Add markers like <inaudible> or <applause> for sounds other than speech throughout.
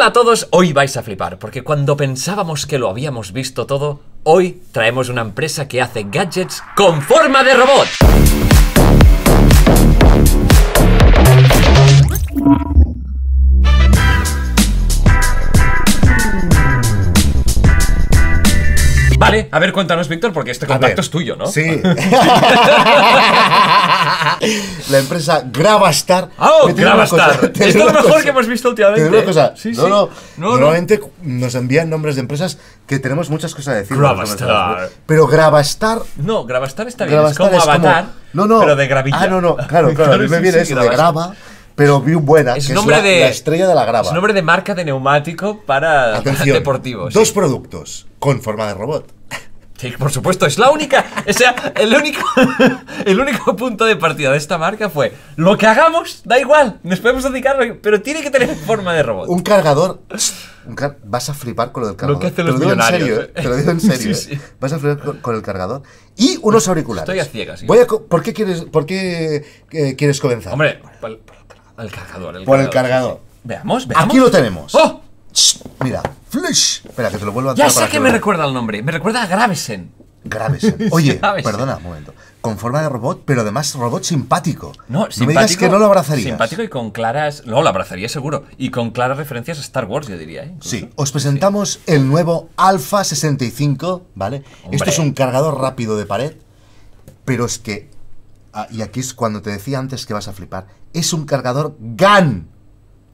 Hola a todos, hoy vais a flipar, porque cuando pensábamos que lo habíamos visto todo, hoy traemos una empresa que hace gadgets con forma de robot. a ver, cuéntanos, Víctor, porque este contacto es tuyo, ¿no? Sí. <laughs> la empresa Gravastar. ¡Ah, oh, Gravastar! Es lo mejor que hemos visto últimamente. una cosa. Sí, sí. No, Normalmente nos envían nombres de empresas que tenemos muchas cosas a decir. Gravastar. Pero Gravastar. No, Gravastar está bien. es como Avatar. no, no. Pero de gravilla. Ah, no, no. Claro, <laughs> claro. a mí me viene esto de Grava pero bien buena, es que nombre es la, de, estrella de la grava. Es nombre de marca de neumático para, deportivos. Dos productos con forma de robot. Sí, por supuesto, es la única, o sea, el único, <laughs> el único punto de partida de esta marca fue, lo que hagamos, da igual, nos podemos dedicar, pero tiene que tener forma de robot. Un cargador, vas a flipar con lo del cargador. Lo que hacen te lo digo en serio, eh, te lo eh. digo en <laughs> serio, eh. vas a flipar con, el cargador y unos auriculares. Estoy a ciegas. Voy ¿Por qué quieres, por quieres comenzar? Hombre, cargador. por el cargador. Veamos, veamos. Aquí lo tenemos. ¡Oh! mira, Flash. Espera, que te lo vuelvo a Ya sé que, me recuerda el nombre. Me recuerda a Gravesen. Gravesen. <laughs> Oye, perdona, un momento. Con forma de robot, pero además robot simpático. No, simpático. me digas que no lo abrazaría Simpático y con claras. No, lo abrazaría seguro. Y con claras referencias a Star Wars, yo diría. ¿eh? Sí, os presentamos el nuevo Alpha 65, ¿vale? Esto es un cargador rápido de pared, pero es que. Ah, y aquí es cuando te decía antes que vas a flipar es un cargador GAN.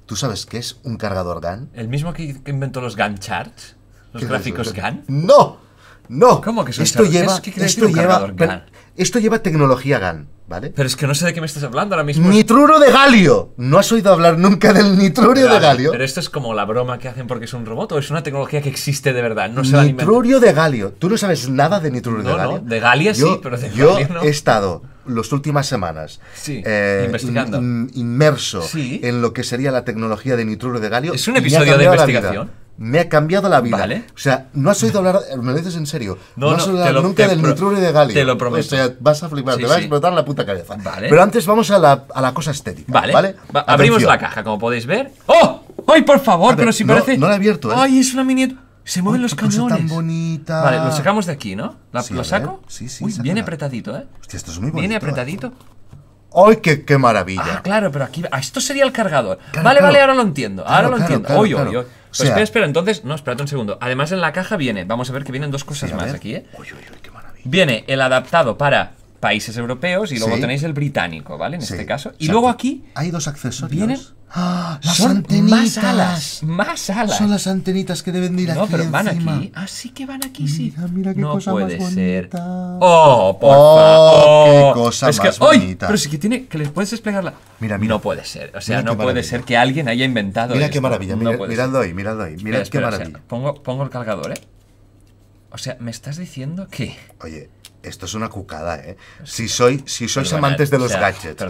¿Tú sabes qué es un cargador GAN? ¿El mismo que, inventó los GAN charts? ¿Los gráficos GAN? ¡No! ¡No! ¿Cómo que son esto lleva, esto, lleva tecnología GAN, ¿vale? Pero es que no sé de qué me estás hablando ahora mismo. ¡Nitruro de galio! ¿No has oído hablar nunca del nitruro de galio? Pero esto es como la broma que hacen porque es un robot o es una tecnología que existe de verdad, no se Nitrurio de galio. ¿Tú no sabes nada de nitruro de galio? No, de galia sí, pero de Yo galio no. he estado las últimas semanas eh, inmerso en lo que sería la tecnología de nitruro de galio. Es un episodio de investigación. Me ha cambiado la vida. O sea, no has oído hablar, me lo dices en serio, no, has oído hablar nunca del nitruro de galio. Te lo prometo. O vas a flipar, te vas a explotar la puta cabeza. Vale. Pero antes vamos a la, cosa estética. Vale. abrimos la caja, como podéis ver. ¡Oh! ¡Ay, por favor! pero si parece. No la he abierto, ¿eh? ¡Ay, es una miniatura! Se mueven los camiones. tan bonita. Vale, lo sacamos de aquí, ¿no? ¿Lo saco? Sí, sí. Uy, viene apretadito, ¿eh? Hostia, esto es muy bonito. Viene ¿eh? apretadito. ¡Ay, qué, qué, maravilla! Ah, claro, pero aquí. Ah, esto sería el cargador. vale, vale, ahora lo entiendo. ahora lo entiendo. Oy, oy, oy. o pues sea, espera, espera, entonces. No, espérate un segundo. Además, en la caja viene. Vamos a ver que vienen dos cosas más aquí, ¿eh? Uy, uy, qué maravilla. Viene el adaptado para países europeos y luego tenéis el británico, ¿vale? En este caso. Y luego aquí. Hay dos accesorios. Vienen <gasps> las son antenitas. Más alas, más alas. Son las antenitas que deben ir no, aquí. No, pero van aquí. Ah, sí que van aquí, sí. Mira qué no cosa puede ser. Oh, por oh, favor qué cosa es que, bonita. Pero sí que tiene que les puedes desplegarla. Mira, mira. No puede ser. O sea, no puede ser que alguien haya inventado. Mira qué maravilla. mira, miradlo ahí, miradlo ahí. Mira qué maravilla. pongo, pongo el cargador, ¿eh? O sea, me estás diciendo que. Oye, esto es una cucada, ¿eh? Si, soy, si sois amantes de los gadgets.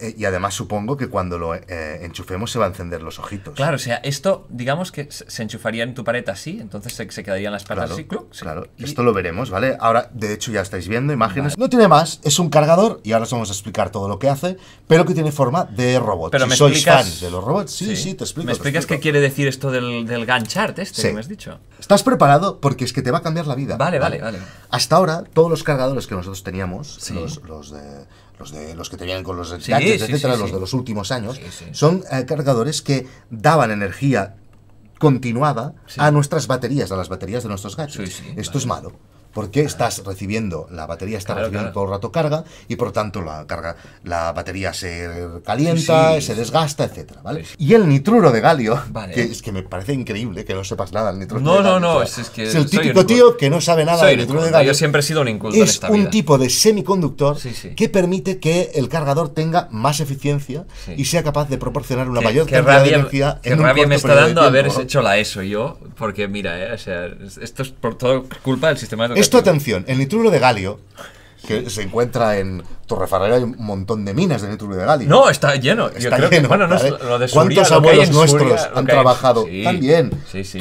Eh, y además supongo que cuando lo eh, enchufemos se va a encender los ojitos. Claro, o sea, esto, digamos que se enchufaría en tu pared así, entonces se, se quedarían las patas claro, así. claro, esto lo veremos, ¿vale? Ahora, de hecho, ya estáis viendo imágenes. No tiene más, es un cargador, y ahora os vamos a explicar todo lo que hace, pero que tiene forma de robot. Pero si me sois explicas... fan de los robots, sí, sí, te explico. ¿Me explicas qué quiere decir esto del, del Chart este me has dicho? ¿Estás preparado? Porque es que te va a cambiar la vida. vale, vale. vale. Hasta ahora, todos los cargadores que nosotros teníamos, los, de, los, que tenían con los gadgets, etcétera, los de los últimos años, son eh, cargadores que daban energía continuada a nuestras baterías, a las baterías de nuestros gatos. Esto es malo porque estás recibiendo, la batería está recibiendo todo el rato carga y por tanto la carga, la batería se calienta, se desgasta, etcétera, ¿vale? y el nitruro de galio, que es que me parece increíble que no sepas nada del nitruro de galio. No, no, no, es, que es el típico tío que no sabe nada del nitruro de galio. Yo siempre he sido un inculto Es en esta un tipo de semiconductor que permite que el cargador tenga más eficiencia y sea capaz de proporcionar una mayor que cantidad de energía que en un rabia me está dando haber hecho la ESO yo, porque mira, eh, o sea, esto es por todo culpa del sistema de esto, atención, el nitruro de galio, que se encuentra en Torrefarrera, hay un montón de minas de nitruro de galio. No, está lleno. bueno, no, lo de ¿Cuántos abuelos nuestros han trabajado? También.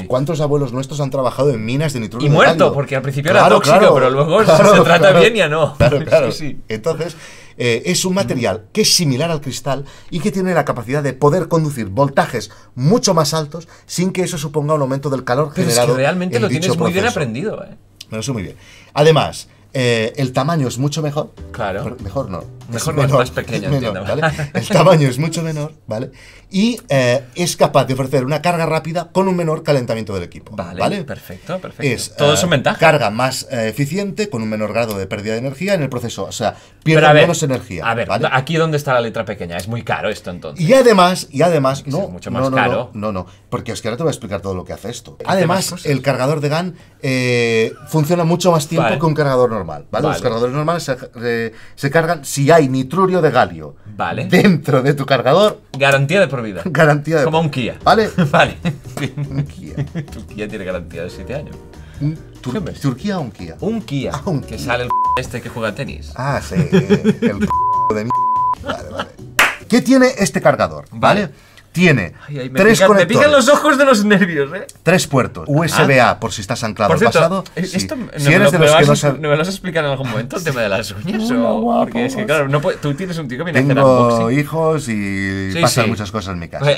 ¿Cuántos abuelos nuestros han trabajado en minas de nitruro de galio? muerto, porque al principio era tóxico, pero luego <laughs> se- trata bien y ya no. <laughs> Claro, claro. Entonces, eh, es un material mm. que es similar al cristal y que tiene la capacidad de poder conducir voltajes mucho más altos sin que eso suponga un aumento del calor Pero es que realmente lo tienes muy bien aprendido, ¿eh? Me lo sé muy bien. Además, eh, el tamaño es mucho mejor. Claro. Mejor no. Mejor no es más pequeño, <laughs> El tamaño es mucho menor, ¿vale? Y eh, es capaz de ofrecer una carga rápida con un menor calentamiento del equipo. Vale, perfecto, perfecto. Es, Todo es eh, ventaja. Carga más eficiente con un menor grado de pérdida de energía en el proceso. O sea, pierde menos energía. A ver, aquí donde está la letra pequeña. Es muy caro esto entonces. Y además, y además, no. no, no, No, porque es que ahora te voy a explicar todo lo que hace esto. Además, el cargador de GAN funciona mucho más tiempo que un cargador normal normal, Los cargadores normales eh, se, cargan si hay nitrurio de galio dentro de tu cargador. Garantía de por vida. <laughs> Garantía Como un Kia. ¿Vale? <laughs> vale. un Kia. <laughs> tu Kia tiene garantía de 7 años. ¿Turquía o un Kia? Un Kia. Ah, que sale el este que juega tenis. Ah, sí. El de Vale, vale. ¿Qué tiene este cargador? ¿Vale? vale tiene tres puertos. conectores. Me pican los ojos de los nervios, ¿eh? Tres puertos. Ah. USB-A, por si estás anclado al pasado. Eh, esto sí. no, de los que no ¿Me lo a explicar en algún momento el tema de las uñas? No, o... Porque es que, claro, no tú tienes un tío que viene Tengo a hacer hijos y pasan muchas cosas en mi casa.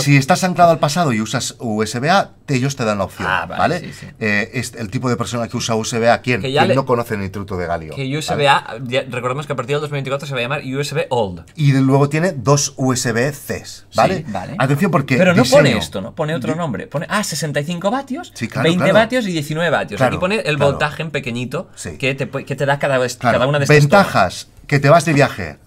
Si estás anclado al pasado y usas USB-A, ellos te dan la opción, ah, ¿vale? ¿vale? Eh, es este, el tipo de persona que usa USB-A, ¿quién? no conoce el Truto de galio. Que USB-A, recordemos que a partir del 2024 se va a llamar USB Old. Y luego tiene dos USB-Cs, ¿vale? Atención porque. Pero no pone esto, ¿no? Pone otro nombre. Pone, ah, 65 vatios, sí, 20 vatios y 19 vatios. Aquí pone el voltaje en pequeñito que, te, que te da cada, cada una de estas. Ventajas: que te vas de viaje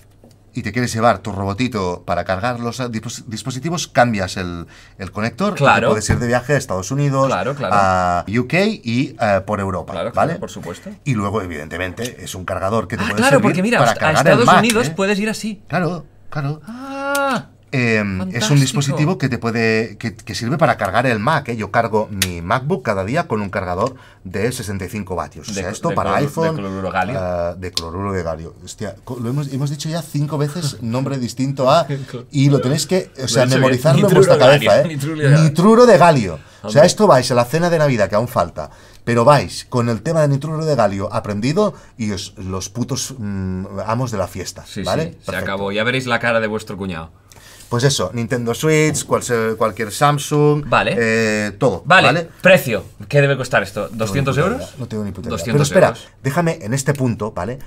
y te quieres llevar tu robotito para cargar los eh, dispositivos, cambias el, conector. Claro. puedes ir de viaje a Estados Unidos, a UK y eh, por Europa. Claro, ¿vale? por supuesto. Y luego, evidentemente, es un cargador que te ah, puede claro, porque mira, a Estados Unidos ¿eh? puedes ir así. Claro, claro. Ah. Em, es un dispositivo que te puede que, sirve para cargar el Mac. ¿eh? Yo cargo mi MacBook cada día con un cargador de 65 vatios. De, o sea, esto para iPhone. De cloruro galio. Ah, de cloruro de galio. Hostia, lo hemos, hemos, dicho ya cinco veces <laughs> nombre distinto a. <laughs> Y lo tenéis que o sea, memorizarlo en vuestra cabeza. ¿eh? Nitruro de galio. O sea, esto vais a la cena de Navidad que aún falta, pero vais con el tema de nitruro de galio aprendido y os los putos mm, amos de la fiesta. ¿vale? se acabó. Ya veréis la cara de vuestro cuñado. Pues eso, Nintendo Switch, cualquier Samsung, vale. Eh, todo. Vale. precio. ¿Qué debe costar esto? ¿200 euros? No tengo ni puta idea. Pero espera, déjame en este punto, ¿vale?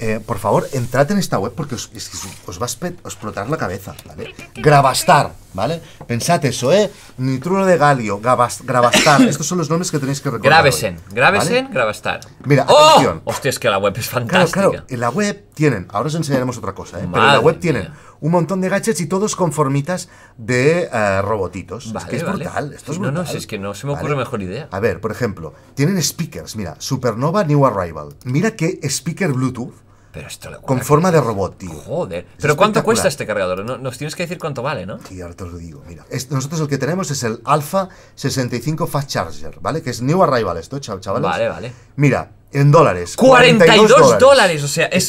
Eh, por favor, entrad en esta web porque os, va a explotar la cabeza, ¿vale? Grabastar, ¿vale? Pensad eso, ¿eh? Nitrulo de galio, Grabastar. <coughs> Estos son los nombres que tenéis que recordar. Gravesen, Gravesen, Grabastar. Mira, ¡Oh! atención. Hostia, es que la web es fantástica. Claro, claro, en la web tienen, ahora os enseñaremos otra cosa, ¿eh? Pero en la web tienen un montón de gadgets y todos con formitas de eh, robotitos. es que es brutal, esto es brutal. No, no, es que no se me ocurre mejor idea. A ver, por ejemplo, tienen speakers, mira, Supernova New Arrival. Mira qué speaker Bluetooth pero esto Con forma de robot, tío. Joder. ¿Pero cuánto cuesta este cargador? nos tienes que decir cuánto vale, ¿no? Sí, ahora te lo digo. Mira, nosotros el que tenemos es el Alpha 65 Fast Charger, ¿vale? Que es New Arrival esto, chavales. Vale, vale. Mira, en dólares. 42, dólares. O sea, es,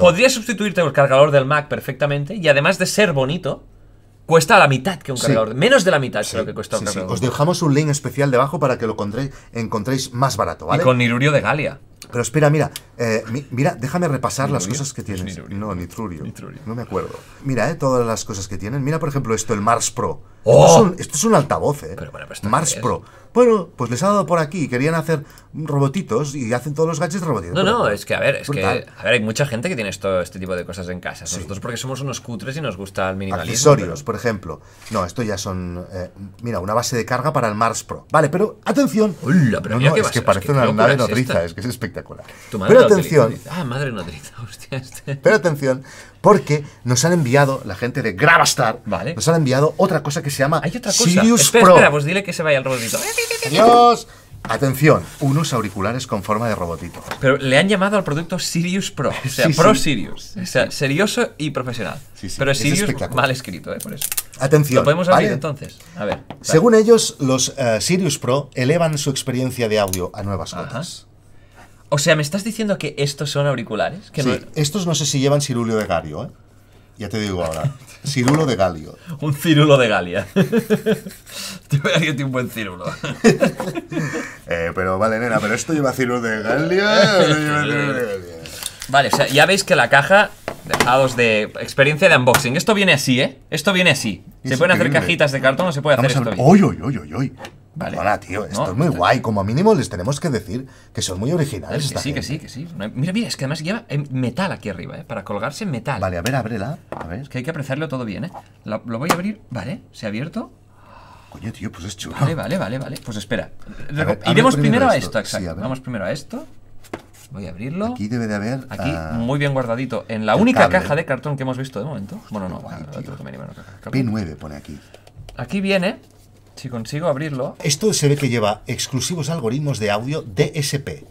podría sustituirte el cargador del Mac perfectamente. Y además de ser bonito, cuesta la mitad que un cargador. Menos de la mitad creo que cuesta un cargador. Os dejamos un link especial debajo para que lo encontréis, encontréis más barato, ¿vale? Y con Nirurio de Galia. Pero espera, mira, eh, mira, déjame repasar las cosas que tienes. No, nitrurio. No me acuerdo. Mira, eh, todas las cosas que tienen. Mira, por ejemplo, esto, el Mars Pro. ¡Oh! Esto, es un, altavoz, ¿eh? Mars Pro. Bueno, pues les ha dado por aquí. Querían hacer robotitos y hacen todos los gadgets robotitos. No, no, es que a ver, es que a ver, hay mucha gente que tiene esto, este tipo de cosas en casa. Nosotros porque somos unos cutres y nos gusta el minimalismo. Accesorios, por ejemplo. No, esto ya son. Eh, mira, una base de carga para el Mars Pro. Vale, pero atención. es, que es parece una nave nodriza, es que es espectacular. Pero atención. Ah, madre no <laughs> este. Pero atención, porque nos han enviado, la gente de Grabastar, vale. nos han enviado otra cosa que se llama otra cosa? Sirius Pro. Espera, pues dile que se vaya el robotito. Adiós. Atención, unos auriculares con forma de robotito. Pero le han llamado al producto Sirius Pro, o sea, <laughs> Pro Sirius. O sea, serioso y profesional. Sí, Pero es Sirius mal escrito, eh, Por eso. Atención. Lo podemos abrir entonces. A ver. Según ellos, los eh, Sirius Pro elevan su experiencia de audio a nuevas cotas. O sea, ¿me estás diciendo que estos son auriculares? Que sí, estos no sé si llevan cirulio de galio, ¿eh? Ya te digo ahora. <laughs> Cirulo de Galio. Un cirulo de Galia. <laughs> te voy a un buen cirulo. <laughs> Eh, pero vale, nena, pero esto lleva cirulo de Galia. Vale, o sea, ya veis que la caja, dejados de experiencia de unboxing. Esto viene así, ¿eh? Esto viene así. Se pueden hacer cajitas de cartón o se puede hacer esto. Oy, oy, oy, Vale. tío, esto es muy guay. Como mínimo les tenemos que decir que son muy originales. sí, que sí, que sí. Mira, mira, es que además lleva eh, metal aquí arriba, ¿eh? Para colgarse metal. Vale, a ver, ábrela. A ver. Es que hay que apreciarlo todo bien, ¿eh? lo voy a abrir. Vale, se ha abierto. Coño, tío, pues es chulo. Vale, vale, vale, vale. Pues espera. Iremos primero, a esto, exacto. Vamos primero a esto. Voy a abrirlo. Aquí debe de haber. Aquí, ah, muy bien guardadito. En la única caja de cartón que hemos visto de momento. Bueno, no, P9 pone aquí. Aquí viene si consigo abrirlo. Esto se ve que lleva exclusivos algoritmos de audio DSP.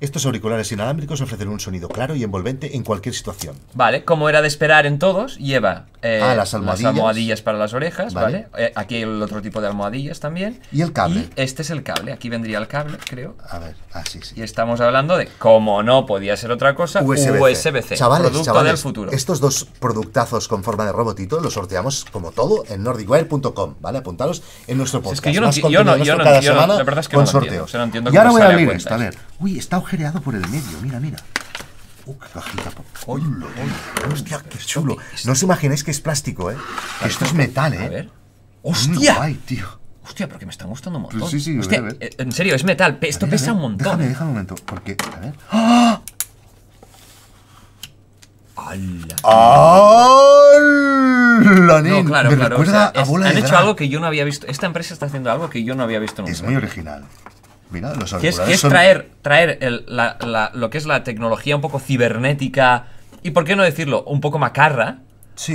Estos auriculares inalámbricos ofrecen un sonido claro y envolvente en cualquier situación. Vale, como era de esperar en todos, lleva eh, ah, las almohadillas. para las orejas, ¿vale? Eh, aquí el otro tipo de almohadillas también. Y el cable. este es el cable, aquí vendría el cable, creo. A ver, así ah, sí, Y estamos hablando de, como no podía ser otra cosa, USB-C. del futuro. Estos dos productazos con forma de robotito los sorteamos como todo en nordicwire.com, ¿vale? Apuntaros en nuestro podcast. Es que yo no, verdad es que no Entiendo, y ahora voy a abrir ver. Uy, está ojereado por el medio, mira, mira. Uh, qué cajita Oy oye, hostia, qué chulo. No os imagináis que es plástico, ¿eh? esto es metal, ¿eh? A ver. ¡Hostia! Ay, tío. Hostia, porque me está gustando un pues montón. a ver. Eh, en serio, es metal. Esto pesa un montón. Déjame, déjame un momento, porque, a ver. ¡Ah! ¡Hala! No, claro, me claro. Recuerda a bola de han hecho algo que yo no había visto. Esta empresa está haciendo algo que yo no había visto nunca. Es muy original. Mira, que es, traer, traer lo que es la tecnología un poco cibernética y, ¿por qué no decirlo?, un poco macarra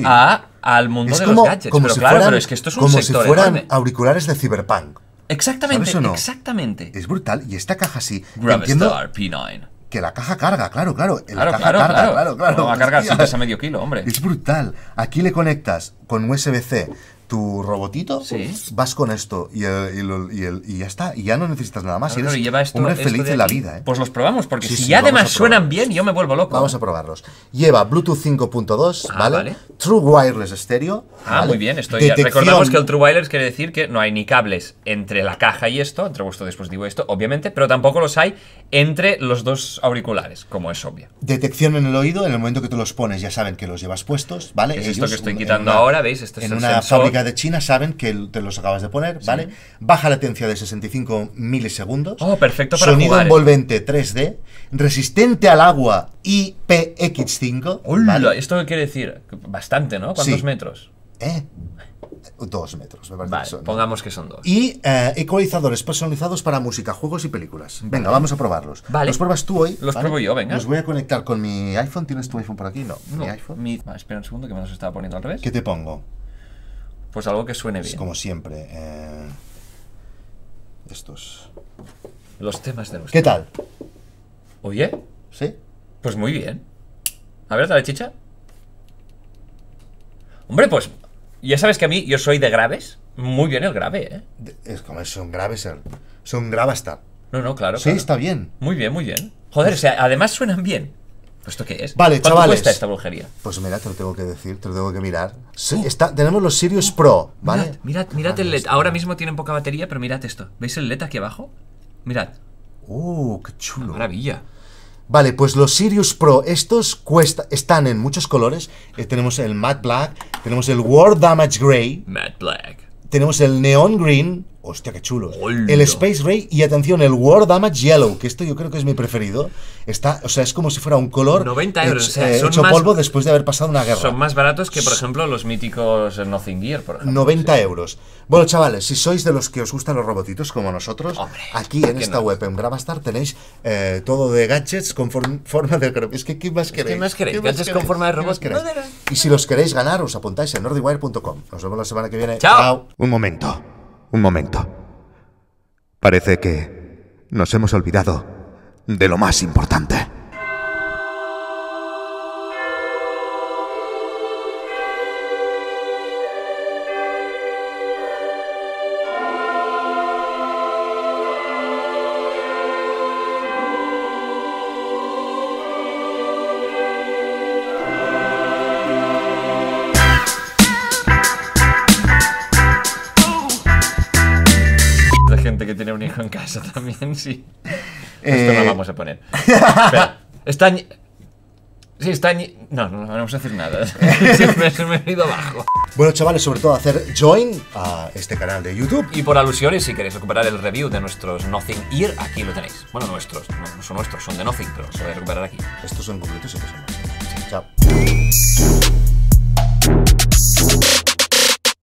a, al mundo de los gadgets. Como pero si claro, fueran, es que esto es un Como si fueran auriculares de cyberpunk. Exactamente, exactamente. Es brutal. Y esta caja sí. Gravestar P9. Que la caja carga, claro, claro. La claro, claro, carga, claro, claro. claro, claro. No va a cargar si pesa medio kilo, hombre. Es brutal. Aquí le conectas con USB-C, tu robotito, pues, vas con esto y, eh, y, ya está, y ya no necesitas nada más. y eres lleva hombre feliz de la vida. ¿eh? Pues los probamos, porque si ya además suenan bien, yo me vuelvo loco. Vamos a probarlos. Lleva Bluetooth 5.2, ah, ¿vale? True Wireless Stereo. Ah, muy bien, estoy Recordamos que el True Wireless quiere decir que no hay ni cables entre la caja y esto, entre vuestro dispositivo y esto, obviamente, pero tampoco los hay entre los dos auriculares, como es obvio. Detección en el oído, en el momento que tú los pones, ya saben que los llevas puestos, ¿vale? Es esto que estoy quitando ahora, ¿veis? Esto es en una de China saben que te los acabas de poner, ¿vale? Baja latencia de 65 milisegundos. Oh, perfecto para Sonido ¿eh? envolvente 3D, resistente al agua IPX5. ¿Esto qué quiere decir? Bastante, ¿no? ¿Cuántos metros? Eh, ¿Eh? Dos metros, me parece. Vale, pongamos que son dos. Y eh, ecualizadores personalizados para música, juegos y películas. Venga, vamos a probarlos. ¿Los pruebas tú hoy? Los pruebo yo, venga. Los voy a conectar con mi iPhone. ¿Tienes tu iPhone por aquí? No, no mi iPhone. Ah, espera un segundo que me los estaba poniendo al revés. ¿Qué te pongo? Pues algo que suene bien. Es como siempre. Eh, estos. Los temas de los. ¿Qué tal? Oye. ¿Sí? Pues muy bien. A ver, dale chicha. Hombre, pues ya sabes que a mí yo soy de graves. Muy bien el grave, ¿eh? es como son graves, son grava está. No, no, claro. Sí, está bien. Muy bien, muy bien. Joder, o sea, además suenan bien. ¿Esto qué es? Vale, ¿Cuánto cuesta esta brujería? Pues mira, te lo tengo que decir, te lo tengo que mirar. Sí, oh. está, tenemos los Sirius Pro, ¿vale? Mirad, mirad, el LED. Ahora mismo tienen poca batería, pero mirad esto. ¿Veis el LED aquí abajo? Mirad. ¡Uh, qué chulo! maravilla. Vale, pues los Sirius Pro, estos cuesta, están en muchos colores. Eh, tenemos el matte black, tenemos el War Damage Gray. Matte black. Tenemos el neon green, Hostia, qué chulo. El Space Ray y atención, el War Damage Yellow, que esto yo creo que es mi preferido. Está, o sea, es como si fuera un color 90 euros, hecho, eh, son más, polvo después de haber pasado una guerra. Son más baratos que, por ejemplo, los míticos Nothing Gear, por ejemplo. 90 euros. Bueno, chavales, si sois de los que os gustan los robotitos como nosotros, aquí en esta web, en Grabastar tenéis eh, todo de gadgets con forma de Es que, ¿qué más queréis? ¿Qué más queréis? gadgets con forma de robots queréis y si los queréis ganar, os apuntáis en nordywire.com. Nos vemos la semana que viene. Chao. Un momento. Un momento. Parece que nos hemos olvidado de lo más importante. que tiene un hijo en casa <laughs> también, sí. Eh. Esto Esto lo vamos a poner. Espera, está... Sí, está... No, no, vamos a hacer nada. Siempre <laughs> se me ha ido abajo. Bueno, chavales, sobre todo hacer join a este canal de YouTube. Y por alusiones, si queréis recuperar el review de nuestros Nothing Ear, aquí lo tenéis. Bueno, nuestros, no, son nuestros, son de Nothing, pero se voy a recuperar aquí. Estos son completos y estos son más. Chao.